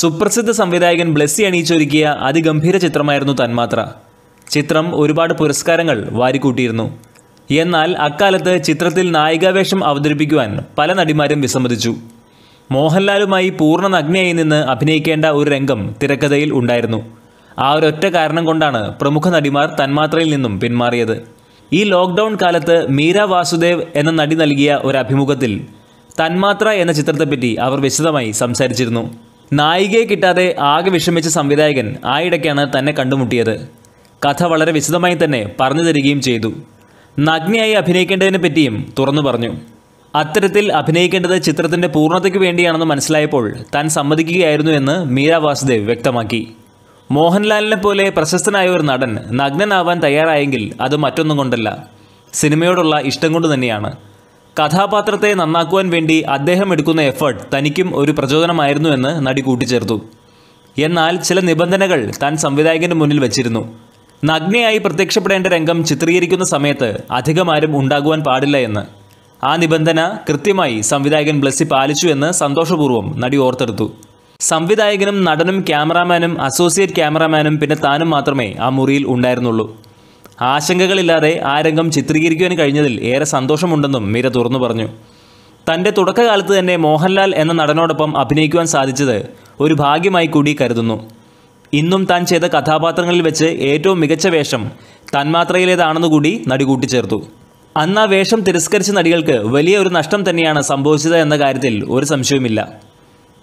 സുപ്രസിദ്ധ സംവിധായകൻ ബ്ലെസ്സി അണിയിച്ചൊരുക്കിയ അതിഗംഭീര ചിത്രമായിരുന്നു തന്മാത്ര ചിത്രം ഒരുപാട് പുരസ്കാരങ്ങൾ വാരിക്കൂട്ടിയിരുന്നു എന്നാൽ അക്കാലത്ത് ചിത്രത്തിൽ നായികാവേഷം അവതരിപ്പിക്കുവാൻ പല നടിമാരും വിസമ്മതിച്ചു മോഹൻലാലുമായി പൂർണ്ണ നഗ്നയായി നിന്ന് അഭിനയിക്കേണ്ട ഒരു രംഗം തിരക്കഥയിൽ ഉണ്ടായിരുന്നു ആ ഒരൊറ്റ കാരണം കൊണ്ടാണ് പ്രമുഖ നടിമാർ തന്മാത്രയിൽ നിന്നും പിന്മാറിയത് ഈ ലോക്ക്ഡൗൺ കാലത്ത് മീര വാസുദേവ് എന്ന നടി നൽകിയ ഒരു അഭിമുഖത്തിൽ തന്മാത്ര എന്ന ചിത്രത്തെപ്പറ്റി അവർ വിശദമായി സംസാരിച്ചിരുന്നു നായികയെ കിട്ടാതെ ആകെ വിഷമിച്ച സംവിധായകൻ ആയിടയ്ക്കാണ് തന്നെ കണ്ടുമുട്ടിയത് കഥ വളരെ വിശദമായി തന്നെ പറഞ്ഞു തരികയും ചെയ്തു നഗ്നയായി അഭിനയിക്കേണ്ടതിനെ പറ്റിയും തുറന്നു പറഞ്ഞു അത്തരത്തിൽ അഭിനയിക്കേണ്ടത് ചിത്രത്തിൻ്റെ പൂർണ്ണതയ്ക്ക് വേണ്ടിയാണെന്ന് മനസ്സിലായപ്പോൾ താൻ സമ്മതിക്കുകയായിരുന്നു എന്ന് മീര വാസുദേവ് വ്യക്തമാക്കി മോഹൻലാലിനെ പോലെ പ്രശസ്തനായ ഒരു നടൻ നഗ്നനാവാൻ തയ്യാറായെങ്കിൽ അത് മറ്റൊന്നും കൊണ്ടല്ല സിനിമയോടുള്ള ഇഷ്ടം കൊണ്ട് തന്നെയാണ് കഥാപാത്രത്തെ നന്നാക്കുവാൻ വേണ്ടി അദ്ദേഹം എടുക്കുന്ന എഫേർട്ട് തനിക്കും ഒരു പ്രചോദനമായിരുന്നുവെന്ന് നടി കൂട്ടിച്ചേർത്തു എന്നാൽ ചില നിബന്ധനകൾ താൻ സംവിധായകന് മുന്നിൽ വച്ചിരുന്നു നഗ്നയായി പ്രത്യക്ഷപ്പെടേണ്ട രംഗം ചിത്രീകരിക്കുന്ന സമയത്ത് ആരും ഉണ്ടാകുവാൻ പാടില്ല എന്ന് ആ നിബന്ധന കൃത്യമായി സംവിധായകൻ ബ്ലസ്സി പാലിച്ചു എന്ന് സന്തോഷപൂർവ്വം നടി ഓർത്തെടുത്തു സംവിധായകനും നടനും ക്യാമറാമാനും അസോസിയേറ്റ് ക്യാമറാമാനും പിന്നെ താനും മാത്രമേ ആ മുറിയിൽ ഉണ്ടായിരുന്നുള്ളൂ ആശങ്കകളില്ലാതെ ആ രംഗം ചിത്രീകരിക്കുവാൻ കഴിഞ്ഞതിൽ ഏറെ സന്തോഷമുണ്ടെന്നും മീര തുറന്നു പറഞ്ഞു തൻ്റെ തുടക്കകാലത്ത് തന്നെ മോഹൻലാൽ എന്ന നടനോടൊപ്പം അഭിനയിക്കുവാൻ സാധിച്ചത് ഒരു ഭാഗ്യമായി കൂടി കരുതുന്നു ഇന്നും താൻ ചെയ്ത കഥാപാത്രങ്ങളിൽ വെച്ച് ഏറ്റവും മികച്ച വേഷം കൂടി നടി കൂട്ടിച്ചേർത്തു അന്ന് ആ വേഷം തിരസ്കരിച്ച നടികൾക്ക് വലിയ ഒരു നഷ്ടം തന്നെയാണ് സംഭവിച്ചത് എന്ന കാര്യത്തിൽ ഒരു സംശയവുമില്ല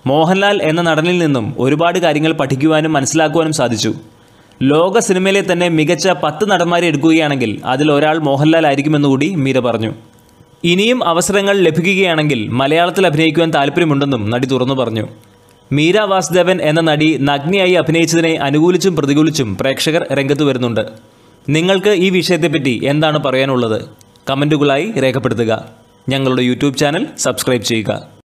മോഹൻലാൽ എന്ന നടനിൽ നിന്നും ഒരുപാട് കാര്യങ്ങൾ പഠിക്കുവാനും മനസ്സിലാക്കുവാനും സാധിച്ചു ലോക സിനിമയിലെ തന്നെ മികച്ച പത്ത് നടന്മാരെ എടുക്കുകയാണെങ്കിൽ അതിൽ ഒരാൾ മോഹൻലാൽ ആയിരിക്കുമെന്നുകൂടി മീര പറഞ്ഞു ഇനിയും അവസരങ്ങൾ ലഭിക്കുകയാണെങ്കിൽ മലയാളത്തിൽ അഭിനയിക്കുവാൻ താല്പര്യമുണ്ടെന്നും നടി തുറന്നു പറഞ്ഞു മീര വാസുദേവൻ എന്ന നടി നഗ്നിയായി അഭിനയിച്ചതിനെ അനുകൂലിച്ചും പ്രതികൂലിച്ചും പ്രേക്ഷകർ രംഗത്ത് വരുന്നുണ്ട് നിങ്ങൾക്ക് ഈ വിഷയത്തെപ്പറ്റി എന്താണ് പറയാനുള്ളത് കമൻറ്റുകളായി രേഖപ്പെടുത്തുക ഞങ്ങളുടെ യൂട്യൂബ് ചാനൽ സബ്സ്ക്രൈബ് ചെയ്യുക